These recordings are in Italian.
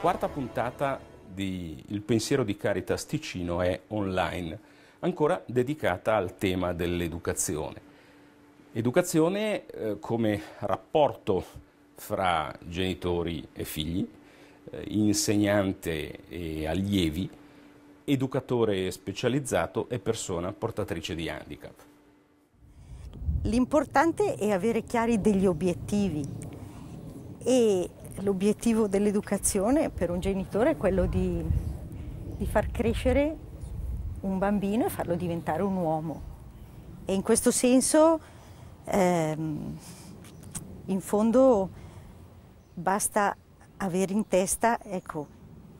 Quarta puntata di Il pensiero di Caritas Ticino è online, ancora dedicata al tema dell'educazione. Educazione, eh, come rapporto fra genitori e figli, eh, insegnante e allievi, educatore specializzato e persona portatrice di handicap. L'importante è avere chiari degli obiettivi e l'obiettivo dell'educazione per un genitore è quello di, di, far crescere un bambino e farlo diventare un uomo. E in questo senso, ehm, in fondo, basta avere in testa ecco,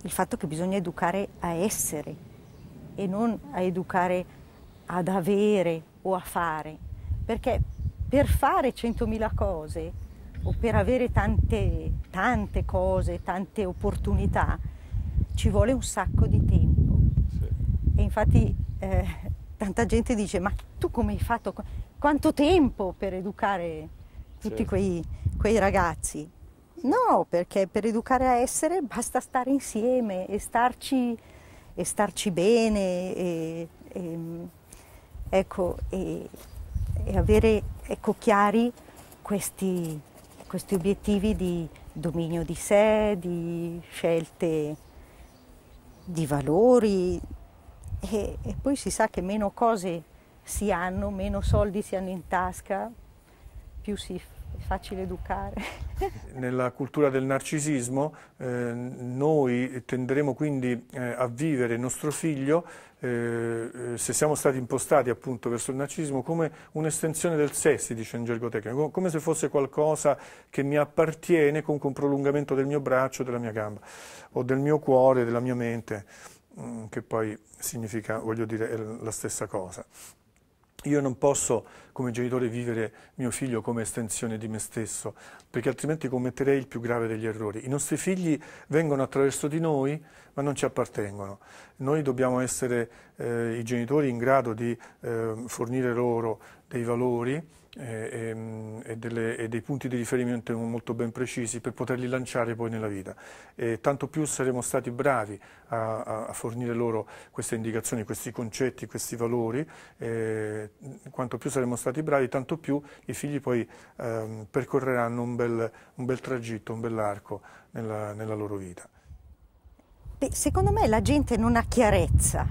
il fatto che bisogna educare a essere e non a educare ad avere o a fare, perché per fare 100.000 cose o per avere tante, tante cose, tante opportunità, ci vuole un sacco di tempo. Sì. E infatti eh, tanta gente dice, ma tu come hai fatto? Quanto tempo per educare tutti sì. Certo. quei, quei ragazzi? No, perché per educare a essere basta stare insieme e starci, e starci bene, e, e, ecco, e, avere ecco, chiari questi, questi obiettivi di dominio di sé, di scelte di valori e, e, poi si sa che meno cose si hanno, meno soldi si hanno in tasca, più si facile educare. Nella cultura del narcisismo eh, noi tenderemo quindi eh, a vivere il nostro figlio, eh, eh, se siamo stati impostati appunto verso il narcisismo, come un'estensione del sé, si dice in gergo tecnico, come se fosse qualcosa che mi appartiene, comunque un prolungamento del mio braccio, della mia gamba, o del mio cuore, della mia mente, mh, mm, che poi significa, voglio dire, la stessa cosa. Io non posso come genitore vivere mio figlio come estensione di me stesso, perché altrimenti commetterei il più grave degli errori. I nostri figli vengono attraverso di noi, ma non ci appartengono. Noi dobbiamo essere eh, i genitori in grado di eh, fornire loro dei valori e, ehm, e, delle, e, dei punti di riferimento molto ben precisi per poterli lanciare poi nella vita. E tanto più saremo stati bravi a, a, fornire loro queste indicazioni, questi concetti, questi valori, quanto più saremo stati bravi, tanto più i figli poi ehm, percorreranno un bel, un bel, tragitto, un bell'arco nella, nella loro vita. Beh, secondo me la gente non ha chiarezza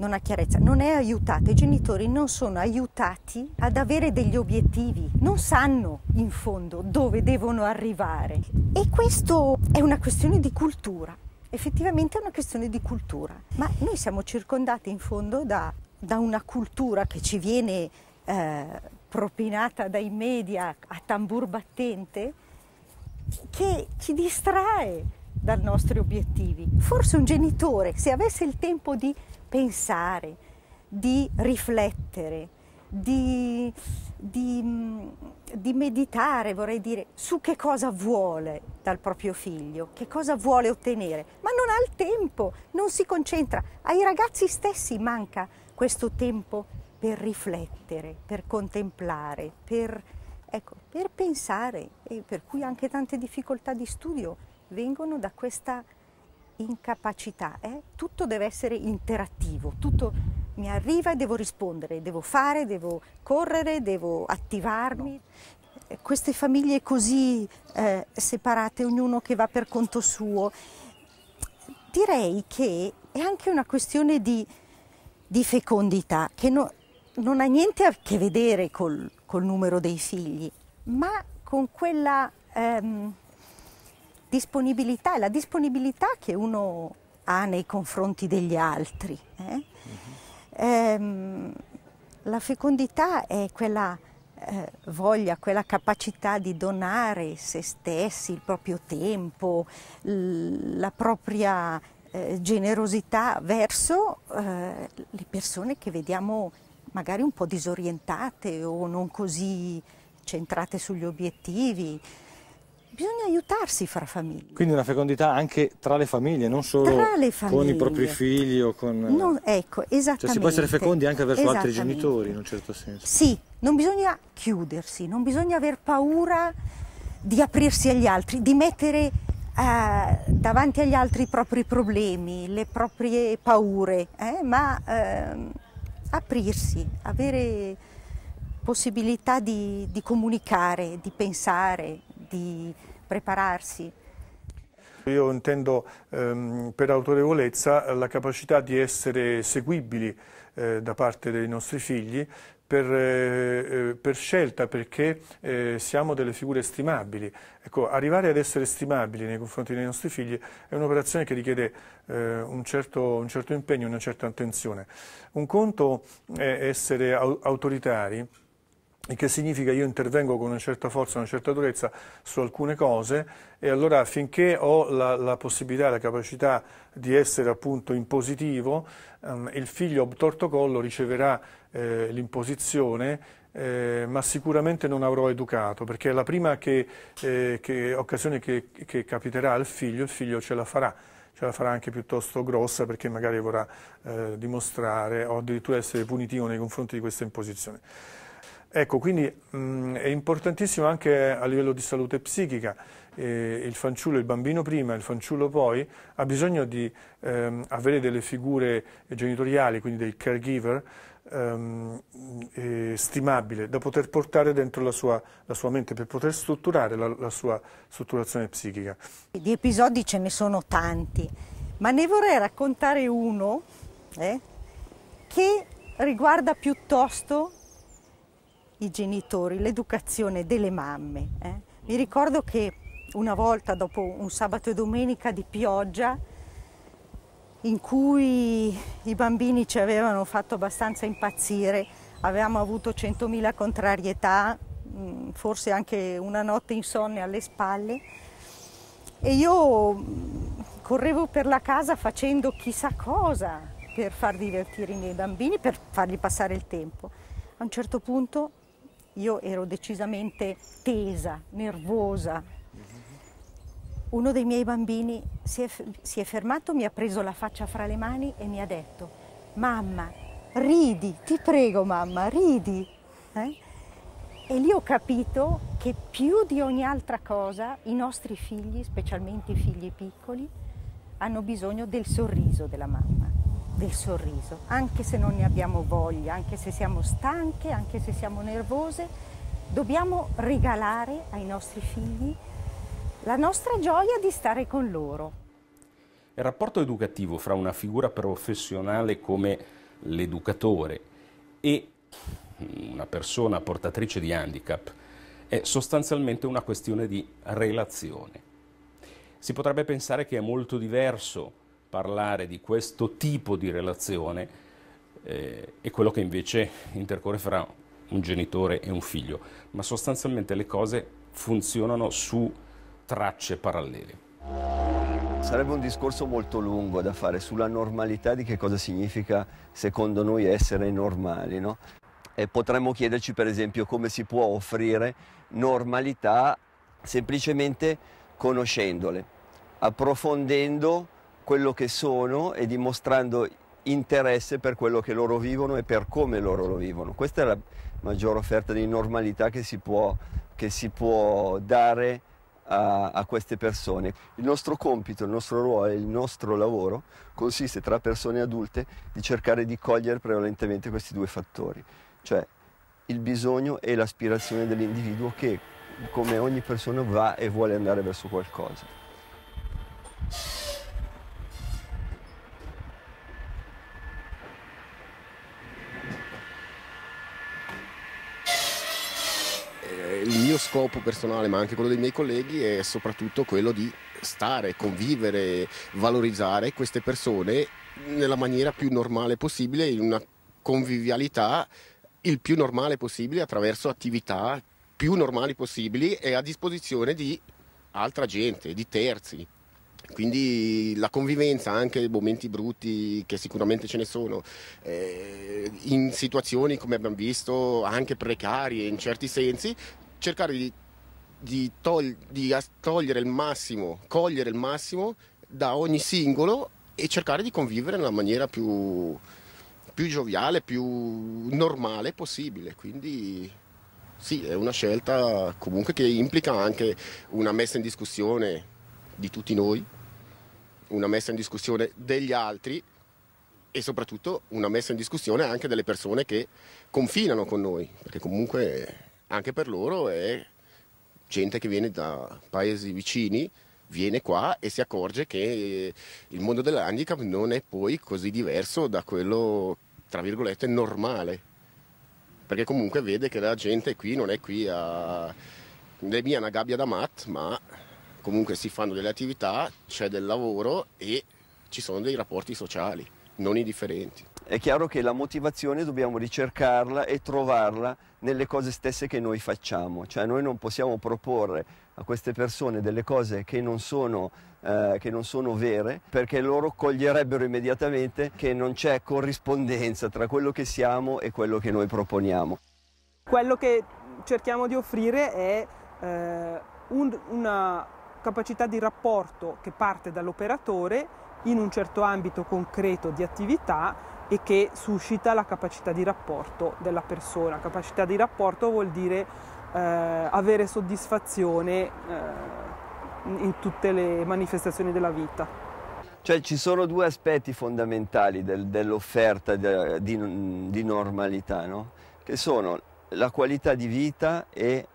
non ha chiarezza, non è aiutata, i genitori non sono aiutati ad avere degli obiettivi, non sanno in fondo dove devono arrivare e questo è una questione di cultura, effettivamente è una questione di cultura, ma noi siamo circondati in fondo da, da una cultura che ci viene eh, propinata dai media a tambur battente che ci distrae dai nostri obiettivi. Forse un genitore, se avesse il tempo di pensare, di riflettere, di, di, mm, di, meditare, vorrei dire, su che cosa vuole dal proprio figlio, che cosa vuole ottenere, ma non ha il tempo, non si concentra. Ai ragazzi stessi manca questo tempo per riflettere, per contemplare, per, ecco, per pensare e per cui anche tante difficoltà di studio vengono da questa incapacità. Eh? Tutto deve essere interattivo, tutto mi arriva e devo rispondere, devo fare, devo correre, devo attivarmi. Queste famiglie così eh, separate, ognuno che va per conto suo, direi che è anche una questione di, di fecondità, che no, non ha niente a che vedere col, col numero dei figli, ma con quella... Ehm, disponibilità, è la disponibilità che uno ha nei confronti degli altri. Eh? Mhm. Ehm, la fecondità è quella eh, voglia, quella capacità di donare se stessi, il proprio tempo, la propria eh, generosità verso eh, le persone che vediamo magari un po' disorientate o non così centrate sugli obiettivi bisogna aiutarsi fra famiglie. Quindi una fecondità anche tra le famiglie, non solo famiglie. con i propri figli o con... Eh, non, ecco, esattamente. Cioè si può essere fecondi anche verso altri genitori in un certo senso. Sì, non bisogna chiudersi, non bisogna aver paura di aprirsi agli altri, di mettere eh, davanti agli altri i propri problemi, le proprie paure, eh, ma eh, aprirsi, avere possibilità di, di comunicare, di pensare, di prepararsi? Io intendo ehm, per autorevolezza la capacità di essere seguibili eh, da parte dei nostri figli per, eh, eh, per scelta, perché eh, siamo delle figure stimabili. Ecco, arrivare ad essere stimabili nei confronti dei nostri figli è un'operazione che richiede eh, un certo, un, certo, impegno, una certa attenzione. Un conto è essere au autoritari, il che significa io intervengo con una certa forza, una certa durezza su alcune cose e allora finché ho la, la possibilità, la capacità di essere appunto in positivo, ehm, il figlio obtorto collo riceverà eh, l'imposizione eh, ma sicuramente non avrò educato, perché è la prima che, eh, che occasione che, che, capiterà al figlio, il figlio ce la farà, ce la farà anche piuttosto grossa perché magari vorrà eh, dimostrare o addirittura essere punitivo nei confronti di questa imposizione. Ecco, quindi mh, mm, è importantissimo anche a livello di salute psichica. Eh, il fanciullo, il bambino prima, il fanciullo poi, ha bisogno di ehm, avere delle figure genitoriali, quindi dei caregiver, ehm, eh, stimabile, da poter portare dentro la sua, la sua mente, per poter strutturare la, la sua strutturazione psichica. Di episodi ce ne sono tanti, ma ne vorrei raccontare uno eh, che riguarda piuttosto i genitori, l'educazione delle mamme. Eh? Mi ricordo che una volta dopo un sabato e domenica di pioggia in cui i bambini ci avevano fatto abbastanza impazzire, avevamo avuto 100.000 contrarietà, mm, forse anche una notte insonne alle spalle e io mm, correvo per la casa facendo chissà cosa per far divertire i miei bambini, per fargli passare il tempo. A un certo punto io ero decisamente tesa, nervosa. Uno dei miei bambini si è, si è fermato, mi ha preso la faccia fra le mani e mi ha detto, mamma, ridi, ti prego mamma, ridi. Eh? E lì ho capito che più di ogni altra cosa i nostri figli, specialmente i figli piccoli, hanno bisogno del sorriso della mamma del sorriso, anche se non ne abbiamo voglia, anche se siamo stanche, anche se siamo nervose, dobbiamo regalare ai nostri figli la nostra gioia di stare con loro. Il rapporto educativo fra una figura professionale come l'educatore e una persona portatrice di handicap è sostanzialmente una questione di relazione. Si potrebbe pensare che è molto diverso parlare di questo tipo di relazione eh, e quello che invece intercorre fra un genitore e un figlio, ma sostanzialmente le cose funzionano su tracce parallele. Sarebbe un discorso molto lungo da fare sulla normalità di che cosa significa secondo noi essere normali, no? E potremmo chiederci per esempio come si può offrire normalità semplicemente conoscendole, approfondendo quello che sono e dimostrando interesse per quello che loro vivono e per come loro lo vivono. Questa è la maggior offerta di normalità che si può, che si può dare a, a, queste persone. Il nostro compito, il nostro ruolo, il nostro lavoro consiste tra persone adulte di cercare di cogliere prevalentemente questi due fattori, cioè il bisogno e l'aspirazione dell'individuo che come ogni persona va e vuole andare verso qualcosa. mio scopo personale, ma anche quello dei miei colleghi, è soprattutto quello di stare, convivere, valorizzare queste persone nella maniera più normale possibile, in una convivialità il più normale possibile attraverso attività più normali possibili e a disposizione di altra gente, di terzi. Quindi la convivenza, anche nei momenti brutti, che sicuramente ce ne sono, eh, in situazioni come abbiamo visto anche precarie in certi sensi, cercare di, di, togl di togliere il massimo, cogliere il massimo da ogni singolo e cercare di convivere nella maniera più, più gioviale, più normale possibile. Quindi sì, è una scelta comunque che implica anche una messa in discussione di tutti noi, una messa in discussione degli altri e soprattutto una messa in discussione anche delle persone che confinano con noi, perché comunque anche per loro è gente che viene da paesi vicini, viene qua e si accorge che il mondo dell'handicap non è poi così diverso da quello, tra virgolette, normale. Perché comunque vede che la gente qui non è qui a... Non è mia una gabbia da mat, ma comunque si fanno delle attività, c'è del lavoro e ci sono dei rapporti sociali non indifferenti è chiaro che la motivazione dobbiamo ricercarla e trovarla nelle cose stesse che noi facciamo, cioè noi non possiamo proporre a queste persone delle cose che non sono, eh, che non sono vere perché loro coglierebbero immediatamente che non c'è corrispondenza tra quello che siamo e quello che noi proponiamo. Quello che cerchiamo di offrire è eh, un, una capacità di rapporto che parte dall'operatore in un certo ambito concreto di attività e che suscita la capacità di rapporto della persona. Capacità di rapporto vuol dire eh, avere soddisfazione eh, in tutte le manifestazioni della vita. Cioè ci sono due aspetti fondamentali del, dell'offerta de, di, di, normalità, no? che sono la qualità di vita e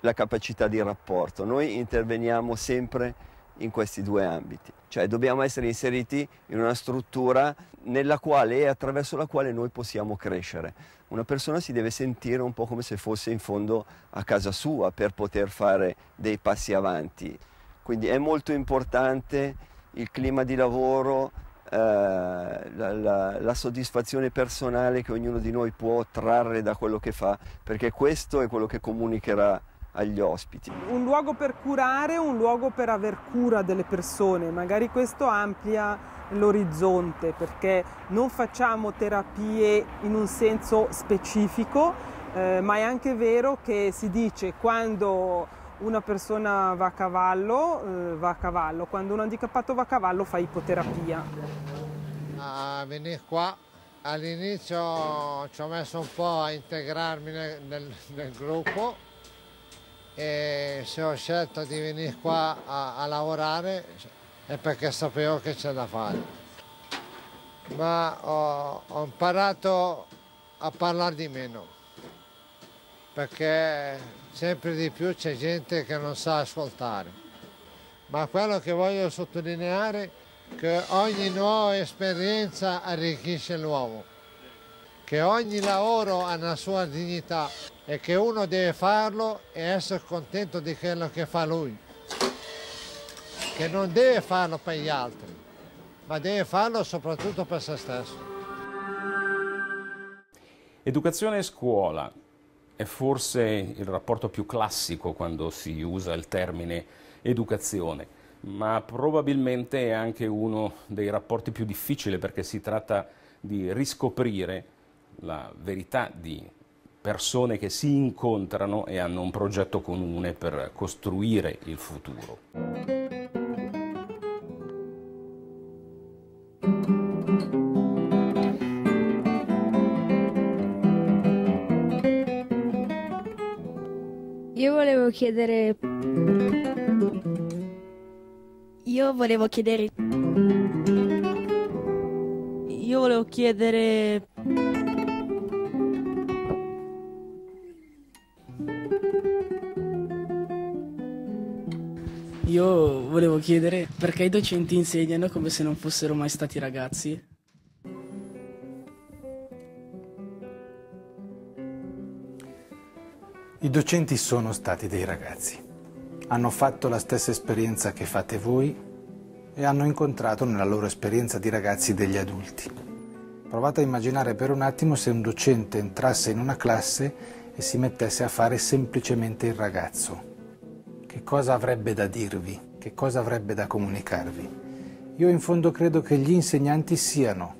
la capacità di rapporto. Noi interveniamo sempre in questi due ambiti cioè dobbiamo essere inseriti in una struttura nella quale e attraverso la quale noi possiamo crescere. Una persona si deve sentire un po' come se fosse in fondo a casa sua per poter fare dei passi avanti. Quindi è molto importante il clima di lavoro, eh, la, la, la soddisfazione personale che ognuno di noi può trarre da quello che fa, perché questo è quello che comunicherà agli ospiti. Un luogo per curare, un luogo per aver cura delle persone, magari questo amplia l'orizzonte perché non facciamo terapie in un senso specifico, eh, ma è anche vero che si dice quando una persona va a cavallo, eh, va a cavallo, quando un handicappato va a cavallo fa ipoterapia. A venire qua all'inizio ci ho messo un po' a integrarmi nel, nel, nel gruppo e se ho scelto di venire qua a, a lavorare è perché sapevo che c'è da fare. Ma ho, ho imparato a parlare di meno, perché sempre di più c'è gente che non sa ascoltare. Ma quello che voglio sottolineare è che ogni nuova esperienza arricchisce l'uomo che ogni lavoro ha una sua dignità e che uno deve farlo e essere contento di quello che fa lui, che non deve farlo per gli altri, ma deve farlo soprattutto per se stesso. Educazione e scuola è forse il rapporto più classico quando si usa il termine educazione ma probabilmente è anche uno dei rapporti più difficili perché si tratta di riscoprire la verità di persone che si incontrano e hanno un progetto comune per costruire il futuro. Io volevo chiedere... Io volevo chiedere... Io volevo chiedere... volevo chiedere perché i docenti insegnano come se non fossero mai stati ragazzi? I docenti sono stati dei ragazzi, hanno fatto la stessa esperienza che fate voi e hanno incontrato nella loro esperienza di ragazzi degli adulti. Provate a immaginare per un attimo se un docente entrasse in una classe e si mettesse a fare semplicemente il ragazzo. Che cosa avrebbe da dirvi? che cosa avrebbe da comunicarvi. Io in fondo credo che gli insegnanti siano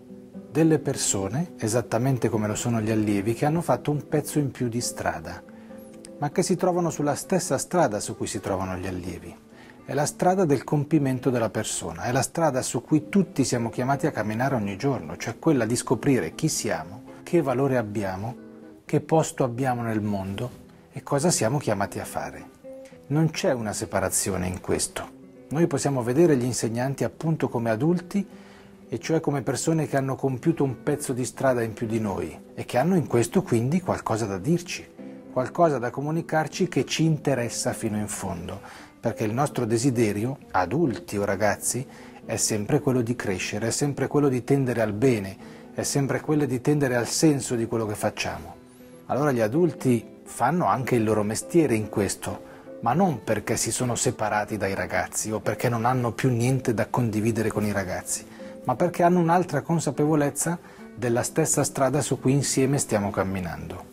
delle persone, esattamente come lo sono gli allievi, che hanno fatto un pezzo in più di strada, ma che si trovano sulla stessa strada su cui si trovano gli allievi. È la strada del compimento della persona, è la strada su cui tutti siamo chiamati a camminare ogni giorno, cioè quella di scoprire chi siamo, che valore abbiamo, che posto abbiamo nel mondo e cosa siamo chiamati a fare. Non c'è una separazione in questo. Noi possiamo vedere gli insegnanti appunto come adulti, e cioè come persone che hanno compiuto un pezzo di strada in più di noi e che hanno in questo quindi qualcosa da dirci, qualcosa da comunicarci che ci interessa fino in fondo, perché il nostro desiderio, adulti o ragazzi, è sempre quello di crescere, è sempre quello di tendere al bene, è sempre quello di tendere al senso di quello che facciamo. Allora gli adulti fanno anche il loro mestiere in questo, ma non perché si sono separati dai ragazzi o perché non hanno più niente da condividere con i ragazzi, ma perché hanno un'altra consapevolezza della stessa strada su cui insieme stiamo camminando.